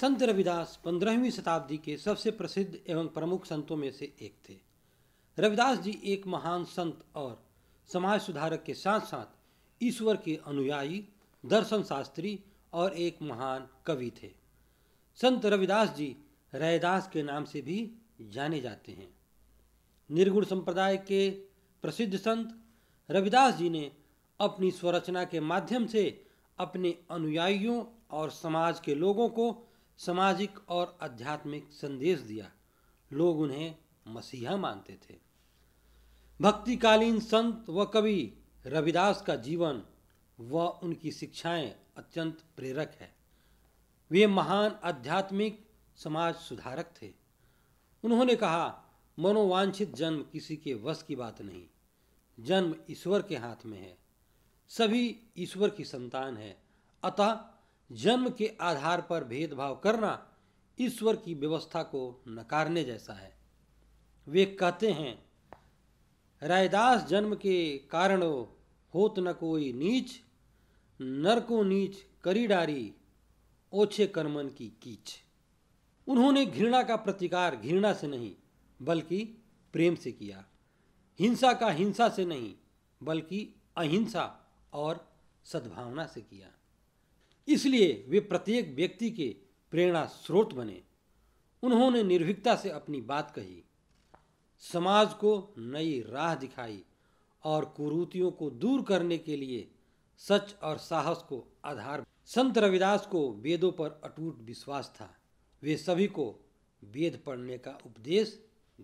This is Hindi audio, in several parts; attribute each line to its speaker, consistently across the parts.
Speaker 1: संत रविदास पंद्रहवीं शताब्दी के सबसे प्रसिद्ध एवं प्रमुख संतों में से एक थे रविदास जी एक महान संत और समाज सुधारक के साथ साथ ईश्वर के अनुयायी दर्शन शास्त्री और एक महान कवि थे संत रविदास जी रैदास के नाम से भी जाने जाते हैं निर्गुण संप्रदाय के प्रसिद्ध संत रविदास जी ने अपनी स्वरचना के माध्यम से अपने अनुयायियों और समाज के लोगों को सामाजिक और आध्यात्मिक संदेश दिया लोग उन्हें मसीहा मानते थे भक्तिकालीन संत व कवि रविदास का जीवन व उनकी शिक्षाएं अत्यंत प्रेरक है वे महान आध्यात्मिक समाज सुधारक थे उन्होंने कहा मनोवांछित जन्म किसी के वश की बात नहीं जन्म ईश्वर के हाथ में है सभी ईश्वर की संतान है अतः जन्म के आधार पर भेदभाव करना ईश्वर की व्यवस्था को नकारने जैसा है वे कहते हैं रायदास जन्म के कारण होत न कोई नीच नरको नीच करी डारी ओछे कर्मन की कीच उन्होंने घृणा का प्रतिकार घृणा से नहीं बल्कि प्रेम से किया हिंसा का हिंसा से नहीं बल्कि अहिंसा और सद्भावना से किया इसलिए वे प्रत्येक व्यक्ति के प्रेरणा स्रोत बने उन्होंने निर्भीकता से अपनी बात कही समाज को नई राह दिखाई और कुरूतियों को दूर करने के लिए सच और साहस को आधार संत रविदास को वेदों पर अटूट विश्वास था वे सभी को वेद पढ़ने का उपदेश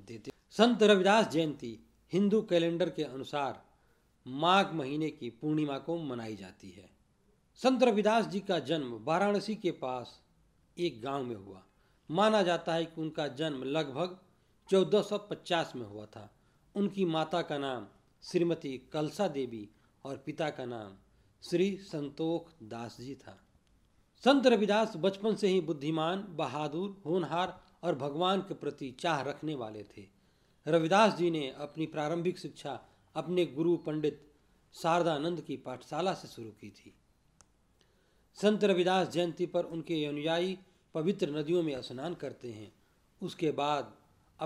Speaker 1: देते संत रविदास जयंती हिंदू कैलेंडर के अनुसार माघ महीने की पूर्णिमा को मनाई जाती है संत रविदास जी का जन्म वाराणसी के पास एक गांव में हुआ माना जाता है कि उनका जन्म लगभग 1450 में हुआ था उनकी माता का नाम श्रीमती कलसा देवी और पिता का नाम श्री संतोख दास जी था संत रविदास बचपन से ही बुद्धिमान बहादुर होनहार और भगवान के प्रति चाह रखने वाले थे रविदास जी ने अपनी प्रारंभिक शिक्षा अपने गुरु पंडित शारदानंद की पाठशाला से शुरू की थी संत रविदास जयंती पर उनके अनुयायी पवित्र नदियों में स्नान करते हैं उसके बाद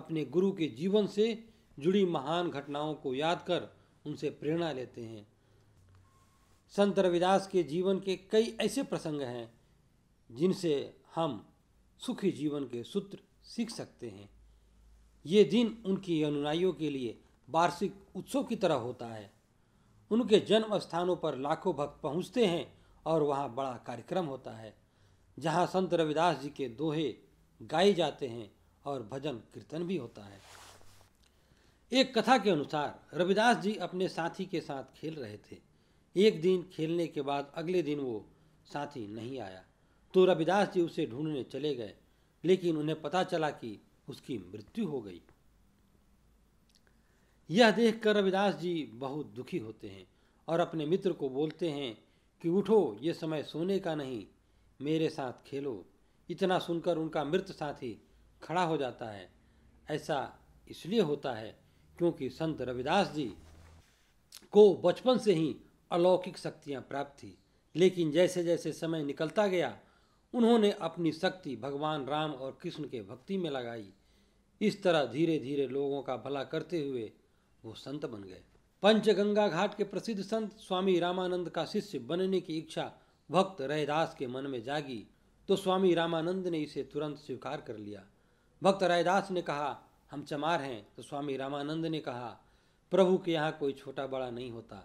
Speaker 1: अपने गुरु के जीवन से जुड़ी महान घटनाओं को याद कर उनसे प्रेरणा लेते हैं संत रविदास के जीवन के कई ऐसे प्रसंग हैं जिनसे हम सुखी जीवन के सूत्र सीख सकते हैं ये दिन उनकी अनुयायियों के लिए वार्षिक उत्सव की तरह होता है उनके जन्म स्थानों पर लाखों भक्त पहुँचते हैं और वहाँ बड़ा कार्यक्रम होता है जहाँ संत रविदास जी के दोहे गाए जाते हैं और भजन कीर्तन भी होता है एक कथा के अनुसार रविदास जी अपने साथी के साथ खेल रहे थे एक दिन खेलने के बाद अगले दिन वो साथी नहीं आया तो रविदास जी उसे ढूंढने चले गए लेकिन उन्हें पता चला कि उसकी मृत्यु हो गई यह देखकर रविदास जी बहुत दुखी होते हैं और अपने मित्र को बोलते हैं कि उठो ये समय सोने का नहीं मेरे साथ खेलो इतना सुनकर उनका मृत साथी खड़ा हो जाता है ऐसा इसलिए होता है क्योंकि संत रविदास जी को बचपन से ही अलौकिक शक्तियाँ प्राप्त थी लेकिन जैसे जैसे समय निकलता गया उन्होंने अपनी शक्ति भगवान राम और कृष्ण के भक्ति में लगाई इस तरह धीरे धीरे लोगों का भला करते हुए वो संत बन गए पंचगंगा घाट के प्रसिद्ध संत स्वामी रामानंद का शिष्य बनने की इच्छा भक्त रैदास के मन में जागी तो स्वामी रामानंद ने इसे तुरंत स्वीकार कर लिया भक्त रैदास ने कहा हम चमार हैं तो स्वामी रामानंद ने कहा प्रभु के यहाँ कोई छोटा बड़ा नहीं होता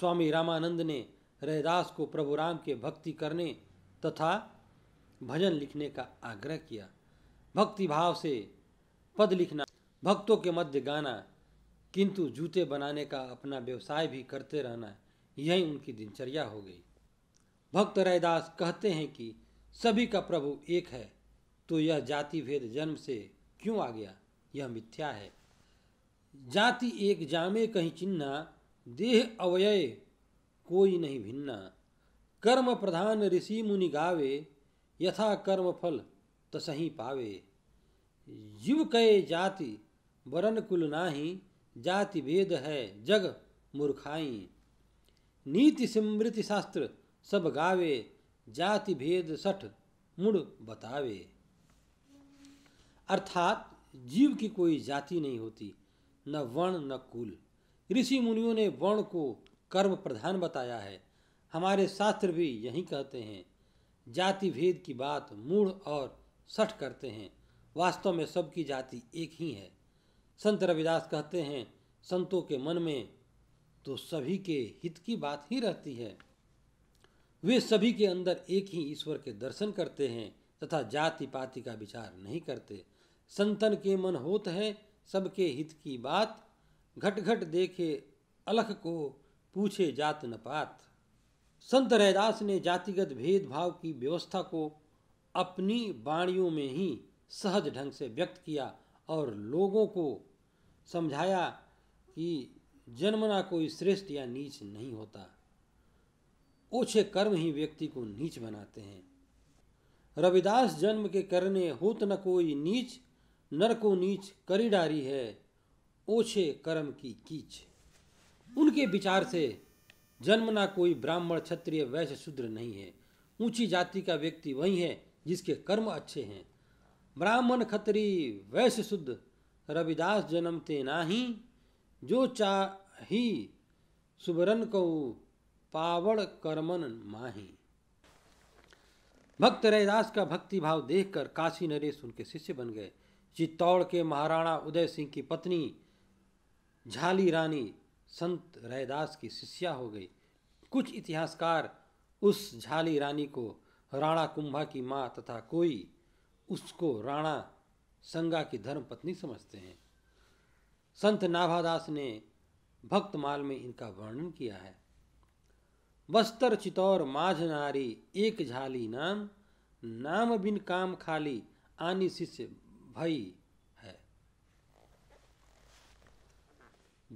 Speaker 1: स्वामी रामानंद ने रैदास को प्रभु राम के भक्ति करने तथा भजन लिखने का आग्रह किया भक्ति भाव से पद लिखना भक्तों के मध्य गाना किंतु जूते बनाने का अपना व्यवसाय भी करते रहना यही उनकी दिनचर्या हो गई भक्त रैदास कहते हैं कि सभी का प्रभु एक है तो यह जाति भेद जन्म से क्यों आ गया यह मिथ्या है जाति एक जामे कहीं चिन्ना देह अवयय कोई नहीं भिन्ना कर्म प्रधान ऋषि मुनि गावे यथा कर्म फल तसही पावे जीव कहे जाति वरण कुल नाही जाति भेद है जग मूर्खाई नीति स्मृति शास्त्र सब गावे जाति भेद सठ मुड़ बतावे अर्थात जीव की कोई जाति नहीं होती न वर्ण न कुल ऋषि मुनियों ने वर्ण को कर्म प्रधान बताया है हमारे शास्त्र भी यही कहते हैं जाति भेद की बात मूढ़ और सठ करते हैं वास्तव में सबकी जाति एक ही है संत रविदास कहते हैं संतों के मन में तो सभी के हित की बात ही रहती है वे सभी के अंदर एक ही ईश्वर के दर्शन करते हैं तथा जाति पाति का विचार नहीं करते संतन के मन होत है सबके हित की बात घट घट देखे अलख को पूछे जात न पात संत रैदास ने जातिगत भेदभाव की व्यवस्था को अपनी वाणियों में ही सहज ढंग से व्यक्त किया और लोगों को समझाया कि जन्मना कोई श्रेष्ठ या नीच नहीं होता ओछे कर्म ही व्यक्ति को नीच बनाते हैं रविदास जन्म के करने होत न कोई नीच नर को नीच करी डारी है ओछे कर्म की कीच उनके विचार से जन्म ना कोई ब्राह्मण क्षत्रिय वैश्य शूद्र नहीं है ऊंची जाति का व्यक्ति वही है जिसके कर्म अच्छे हैं ब्राह्मण खत्री वैश्य शुद्ध रविदास जन्मते नाही जो चाही सुबरन कौ पावड़ कर्मन माही भक्त रैदास का भक्ति भाव देखकर काशी नरेश उनके शिष्य बन गए चित्तौड़ के महाराणा उदय सिंह की पत्नी झाली रानी संत रैदास की शिष्या हो गई कुछ इतिहासकार उस झाली रानी को राणा कुंभा की माँ तथा कोई उसको राणा संगा की धर्मपत्नी समझते हैं संत नाभादास ने भक्तमाल में इनका वर्णन किया है बस्तर चितौर माझ नारी एक झाली नाम नाम बिन काम खाली आनी शिष्य भई है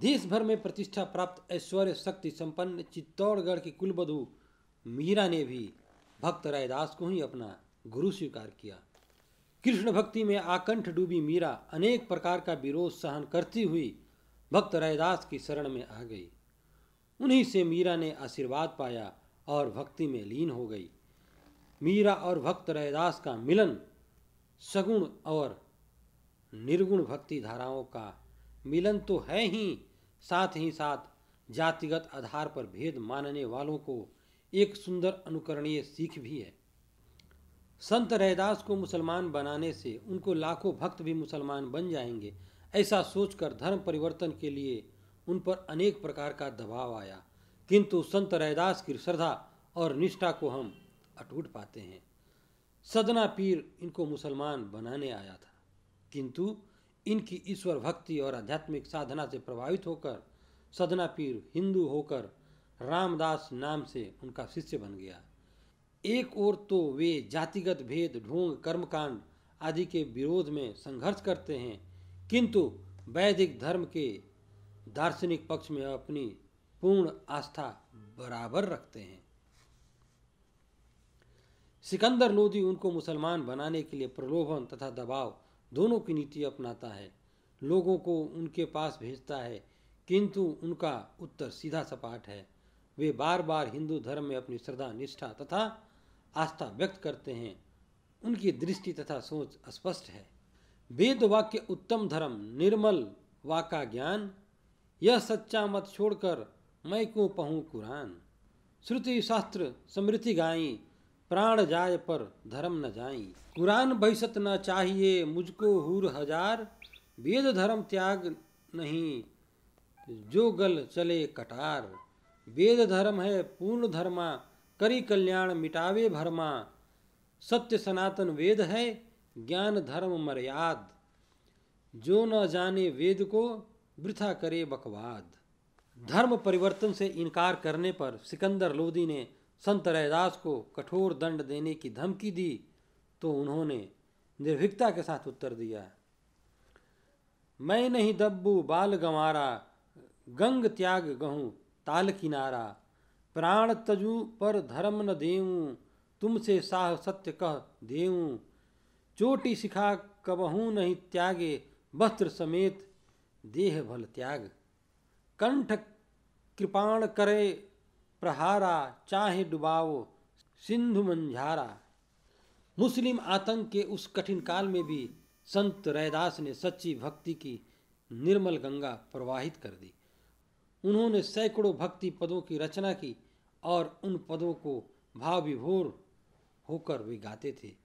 Speaker 1: देश भर में प्रतिष्ठा प्राप्त ऐश्वर्य शक्ति संपन्न चित्तौड़गढ़ की कुलबधु मीरा ने भी भक्त रायदास को ही अपना गुरु स्वीकार किया कृष्ण भक्ति में आकंठ डूबी मीरा अनेक प्रकार का विरोध सहन करती हुई भक्त रैदास की शरण में आ गई उन्हीं से मीरा ने आशीर्वाद पाया और भक्ति में लीन हो गई मीरा और भक्त रैदास का मिलन सगुण और निर्गुण भक्ति धाराओं का मिलन तो है ही साथ ही साथ जातिगत आधार पर भेद मानने वालों को एक सुंदर अनुकरणीय सीख भी है संत रहदास को मुसलमान बनाने से उनको लाखों भक्त भी मुसलमान बन जाएंगे ऐसा सोचकर धर्म परिवर्तन के लिए उन पर अनेक प्रकार का दबाव आया किंतु संत रैदास की श्रद्धा और निष्ठा को हम अटूट पाते हैं सदना पीर इनको मुसलमान बनाने आया था किंतु इनकी ईश्वर भक्ति और आध्यात्मिक साधना से प्रभावित होकर सदना पीर हिंदू होकर रामदास नाम से उनका शिष्य बन गया एक ओर तो वे जातिगत भेद ढोंग कर्मकांड आदि के विरोध में संघर्ष करते हैं किंतु वैदिक धर्म के दार्शनिक पक्ष में अपनी पूर्ण आस्था बराबर रखते हैं सिकंदर लोधी उनको मुसलमान बनाने के लिए प्रलोभन तथा दबाव दोनों की नीति अपनाता है लोगों को उनके पास भेजता है किंतु उनका उत्तर सीधा सपाट है वे बार बार हिंदू धर्म में अपनी श्रद्धा निष्ठा तथा आस्था व्यक्त करते हैं उनकी दृष्टि तथा सोच स्पष्ट है वेद वाक्य उत्तम धर्म निर्मल वाका ज्ञान यह सच्चा मत छोड़कर मैं को पहूँ कुरान श्रुति शास्त्र समृति गाई प्राण जाय पर धर्म न जाई कुरान बहिषत न चाहिए मुझको हूर हजार वेद धर्म त्याग नहीं जो गल चले कटार वेद धर्म है पूर्ण धर्मा करी कल्याण मिटावे भरमा सत्य सनातन वेद है ज्ञान धर्म मर्याद जो न जाने वेद को वृथा करे बकवाद धर्म परिवर्तन से इनकार करने पर सिकंदर लोदी ने संत रैदास को कठोर दंड देने की धमकी दी तो उन्होंने निर्भीकता के साथ उत्तर दिया मैं नहीं दब्बू बाल गंवारा गंग त्याग गहूँ ताल किनारा प्राण तजू पर धर्म न देऊँ तुमसे साह सत्य कह देऊँ चोटी सिखा कबहू नहीं त्यागे वस्त्र समेत देह भल त्याग कंठ कृपाण करे प्रहारा चाहे डुबाओ सिंधु मंझारा मुस्लिम आतंक के उस कठिन काल में भी संत रैदास ने सच्ची भक्ति की निर्मल गंगा प्रवाहित कर दी उन्होंने सैकड़ों भक्ति पदों की रचना की और उन पदों को भाव विभोर होकर वे गाते थे